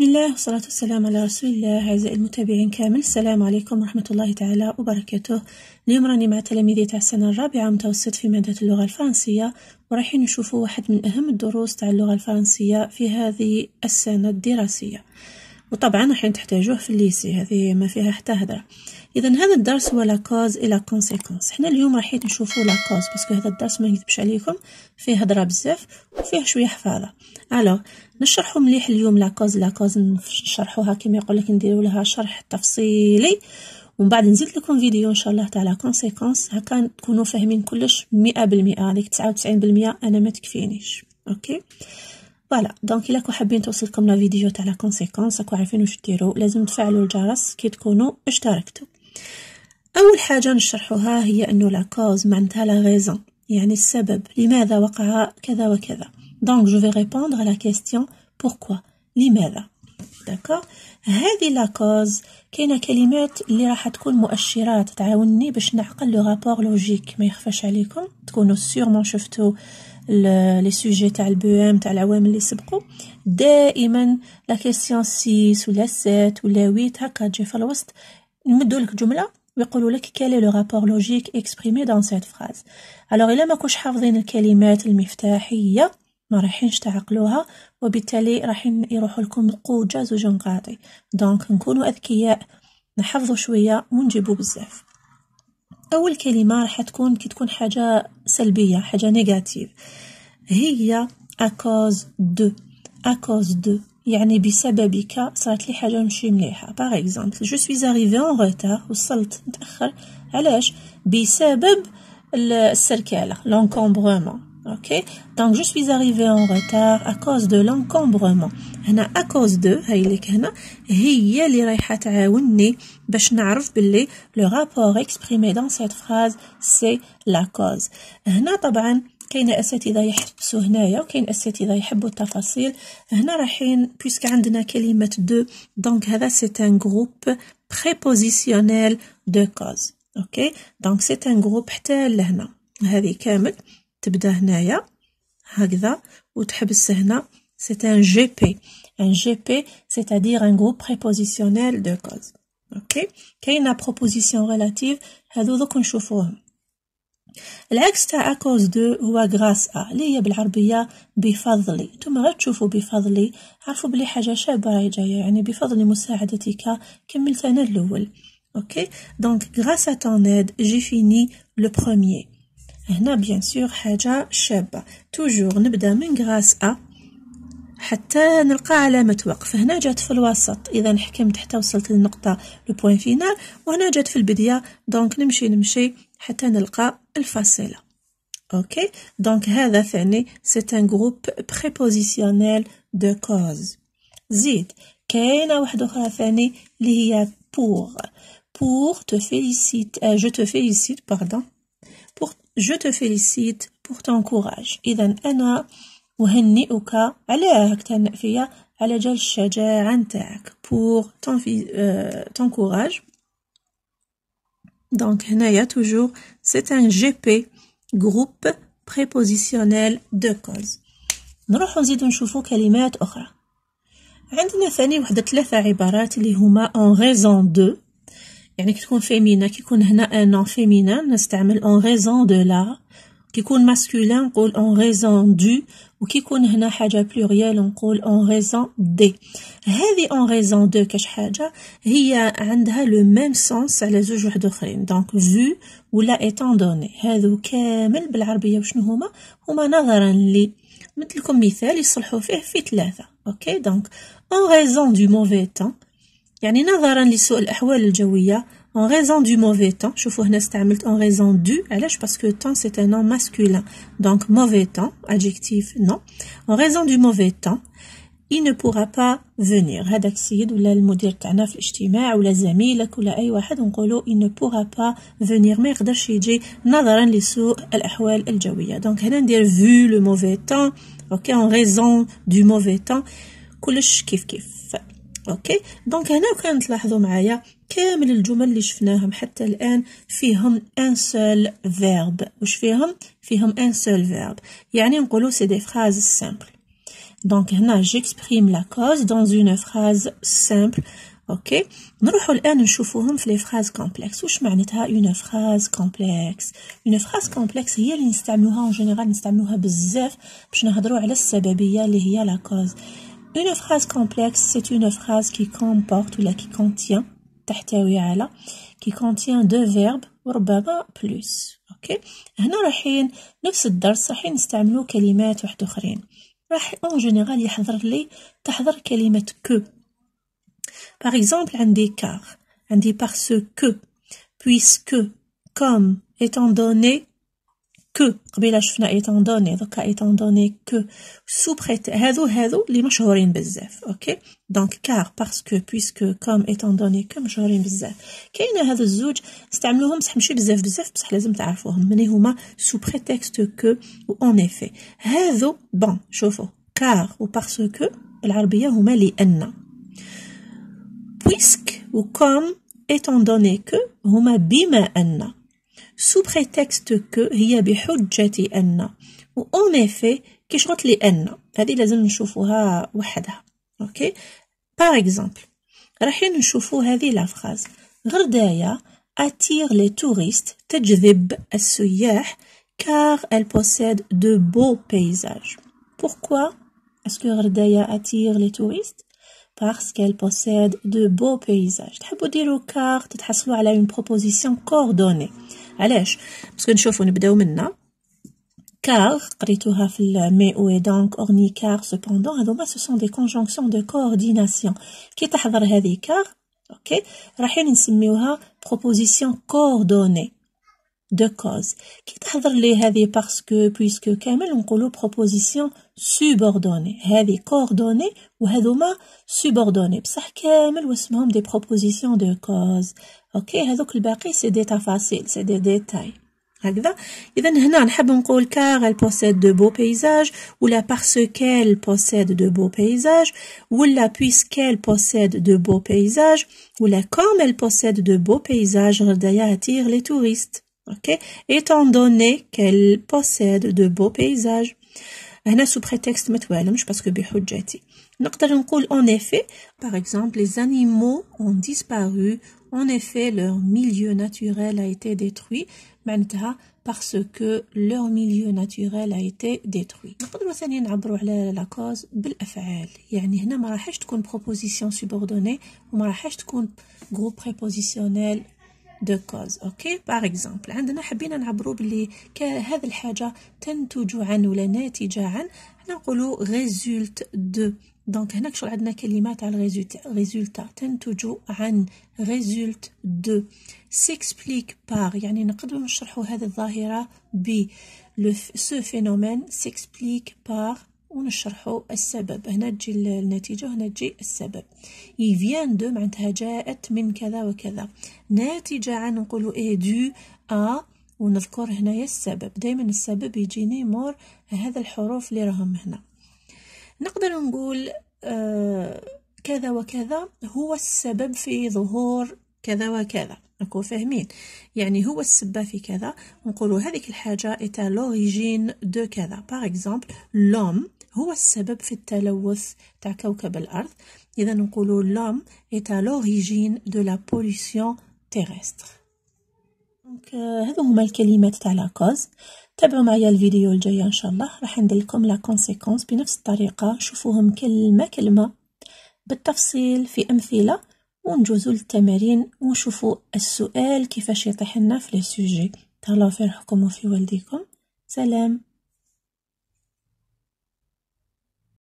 بسم الله والصلاة والسلام على رسول الله أعزائي المتابعين كامل السلام عليكم ورحمة الله تعالى وبركاته اليوم راني مع تلاميذي تاع السنة الرابعة متوسط في مادة اللغة الفرنسية ورايحين نشوفوا واحد من أهم الدروس تاع اللغة الفرنسية في هذه السنة الدراسية وطبعا راح تحتاجوه في الليسي هذه ما فيها حتى هدرة اذا هذا الدرس هو لا لاكوز الى كونسيكونس حنا اليوم راح نشوفوا كوز باسكو هذا الدرس ما نكذبش عليكم فيه هدرة بزاف وفيه شويه حفاظه الو نشرحوا مليح اليوم لا كوز نشرحوها كما يقول لك نديروا لها شرح تفصيلي ومن بعد نزيد لكم فيديو ان شاء الله تاع لا كونسيكونس هكا تكونوا فاهمين كلش 100% هذيك 99% انا ما تكفينيش اوكي فوالا دونك الا كو حابين توصلكم لا فيديو تاع لا كونسيكونس راكو عارفين واش ديروا لازم تفعلوا الجرس كي تكونوا اشتركتوا اول حاجه نشرحوها هي انه لا كوز معناتها لا غيزون يعني السبب لماذا وقع كذا وكذا دونك جو في ريبوندغ لا كيستيون بوركوا لماذا داكور هذه لا كوز كاينه كلمات اللي راح تكون مؤشرات تعاونني باش نعقل لو رابور لوجيك ما يخفاش عليكم تكونوا سيرمون شفتوا آه لي سوجي تاع البوام تاع العوام اللي سبقوا دائما لا كيسيون سيس ولا سات ولا ويت هكا تجي في الوسط نمدوا لك جمله ويقولوا لك كالي لو رابور لوجيك اكسبريمي دون سيت فراز الوغ الا ما كوش حافظين الكلمات المفتاحيه ما رايحينش تعقلوها وبالتالي رايحين يروحوا لكم قوجه زوج نقاطي دونك نكونوا اذكياء نحفظوا شويه ونجيبوا بزاف أول كلمة راح تكون كي تكون حاجة سلبية حاجة نيجاتيف هي أكوز دو أكوز دو يعني بسببك صارت لي حاجة مشي مليحة باغ اكزومبل جو سوي اريفي اون روتار وصلت متأخر علاش بسبب السركالة لونكومبغومون OK Donc je suis arrivée en retard à cause de l'encombrement. هنا à cause de هاي اللي هنا هي اللي رايحه تعاوني باش نعرف باللي le rapport exprimé dans cette phrase c'est la cause. هنا طبعا كاين اساتذه يحبسوا هنايا وكاين اساتذه يحبوا التفاصيل هنا رايحين بيسك عندنا كلمه دو دونك هذا سي ان جروب بريبوزيسيونيل دو كوز اوكي دونك سي ان جروب حتى لهنا هذه كامل تبدا هنايا هكذا وتحبس هنا c'est جي بي ان جي بي سي تادير ان غروب بريبوزيسيونيل دو كوز اوكي كاينه بروبوزيسيون ريلاتيف هادو دوك نشوفوهم العكس تاع اكوز دو هو غراس ا اللي هي بالعربيه بفضلي نتوما غير تشوفوا بفضلي عرفوا بلي حاجه شابه راهي جايه يعني بفضل مساعدتك كملت انا الاول اوكي دونك غراس ا تون ايد جي فيني لو بروميير هنا بيان سور حاجة شابة توجور نبدا من غراس أ حتى نلقى علامة وقف هنا جات في الوسط إذا حكمت حتى وصلت للنقطة لو بوين فينال وهنا جات في البداية دونك نمشي نمشي حتى نلقى الفاصلة أوكي دونك هذا ثاني سي ان جروب بريبوزيسيونيل دو كوز زيد كاينة واحدة أخرى ثاني اللي هي بور بور تو فيليسيت جو تو فيليسيت باردون جو تو فيليسيت بور تون كوراج اذا انا أهنئك على هاك تهنئ فيا على جال الشجاعة نتاعك بور تون في تون كوراج دونك هنايا توجور سي ان جي بي جروب بريبوزيسيونيل دو كوز نروحو نزيدو نشوفو كلمات أخرى عندنا ثاني وحدة ثلاثة عبارات اللي هما en raison دو يعني كي تكون فيمينا كيكون هنا ان نون فيمينان نستعمل اون ريزون دو لا كيكون ماسكولين نقول اون ريزون دو يكون هنا حاجة بلوريال نقول اون ريزون دي هذه اون ريزون دو كاش حاجة هي عندها لو ميم سونس على زوج واحد اخرين دونك فو ولا ايتون دوني هذو كامل بالعربية وشنو هما هما نظرا لي مثلكم مثال يصلحوا فيه في ثلاثة اوكي دونك اون ريزون دو موفي تان en raison du mauvais temps شوفوا هنا استعملت en raison du علاش باسكو temps c'est un nom masculin donc mauvais temps adjectif non en raison du mauvais temps il ne pourra pas venir هذاك السيد ولا المدير تاعنا il ne pourra pas venir ما vu le mauvais temps Ok, en raison du mauvais temps اوكي دونك هنا وكان تلاحظوا معايا كامل الجمل اللي شفناهم حتى الان فيهم ان سول فيرب واش فيهم فيهم ان سول فيرب يعني نقولوا سي دي فراز سامبل دونك هنا جيكسبريم لا كوز دون اون فراز سامبل اوكي نروحوا الان نشوفوهم في لي فراز كومبلكس واش معناتها اون فراز كومبلكس اون فراز كومبلكس هي اللي نستعملوها اون جينيرال نستعملوها بزاف باش نهضروا على السببيه اللي هي لا كوز Une phrase complexe, c'est une phrase qui comporte ou là, qui contient qui contient deux verbes ou وربما plus OK هنا رايحين نفس الدرس رايحين نستعملوا كلمات واحد اخرين راح اون جينيرال يحضر لي تحضر كلمه que ». Par exemple, عندي car », عندي parce que puisque comme étant donné كو قبيله شفنا ايتون دوني دوكا ايتون دوني كو سو بريت هادو هادو اللي مشهورين بزاف اوكي دونك كار باسكو بويسكو كوم ايتون دوني كو مشهورين بزاف كاين هادو الزوج نستعملوهم بصح ماشي بزاف بزاف بصح لازم تعرفوهم ملي هما سو بريتكست كو و اون افي هادو بون شوفو كار و باسكو بالعربيه هما لان بويسك و كوم ايتون دوني كو هما بما ان sous prétexte que هي بحجة أن و en effet كيشغط لي أن هذه لازم نشوفوها وحدها اوكي par exemple رايحين نشوفو هذه لا phrase غردايا attire les touristes تجذب السياح car elle possède de beaux paysages pourquoi est-ce que غردايا attire les touristes parce qu'elle possède de beaux paysages تحبوا ديروا car تتحصلوا على une proposition coordonnée علاش باسكو نشوفو نبداو منا car قريتوها في mais ou et donc orni car cependant هذوما ce sont des conjonctions de coordination كي تحضر هذه car اوكي رايحين نسميوها proposition coordonnée de cause. Qui que les heavy parce que, puisque Kemel on proposition subordonnée. Heavy coordonnée ou hadouma subordonnée. Psa ou des propositions de cause. Ok, hadouk le c'est des c'est des détails. car elle possède de beaux paysages la parce qu'elle possède de beaux paysages la puisqu'elle possède de beaux paysages la comme elle possède de beaux paysages elle attire les touristes Étant donné qu'elle possède de beaux paysages. هنا sous prétexte que توالمش باسكو بحجتي نقدر dire « en effet par exemple les animaux ont disparu en effet leur milieu naturel a été détruit معناتها parce que leur milieu naturel a été détruit نقدروا ثاني نعبروا على la cause بالافعال يعني هنا y avoir une proposition subordonnée ou un groupe prépositionnel دو كوز اوكي باغ اكزومبل عندنا حبينا نعبروا باللي هذه الحاجه تنتج عن ولا ناتجه عن حنا نقولوا ريزولت دو دونك هناك شغل عندنا كلمه تاع ريزولتا تنتج عن ريزولت دو سيكسبليك باغ يعني نقدروا نشرحوا هذه الظاهره ب لو سو فينومين سيكسبليك باغ ونشرحوا السبب هنا تجي النتيجة هنا تجي السبب اي فيان دو معناتها جاءت من كذا وكذا ناتجة عن نقولوا اي دو ا ونذكر هنايا السبب دايما السبب يجيني مور هذا الحروف اللي راهم هنا نقدر نقول آه كذا وكذا هو السبب في ظهور كذا وكذا نكون فاهمين يعني هو السبة في كذا نقولوا هذيك الحاجة ايتا لوريجين دو كذا باغ اكزومبل لوم هو السبب في التلوث تاع كوكب الأرض إذا نقولوا لوم est ا لوريجين دو لا بوليسيون terrestre دونك euh, هذو هما الكلمات تاع لا كوز تابعوا معايا الفيديو الجاي ان شاء الله راح ندير لكم لا كونسيكونس بنفس الطريقه شوفوهم كلمه كلمه بالتفصيل في امثله ونجوزوا للتمارين ونشوفوا السؤال كيفاش يطيح لنا في لي سوجي تهلاو في روحكم وفي والديكم سلام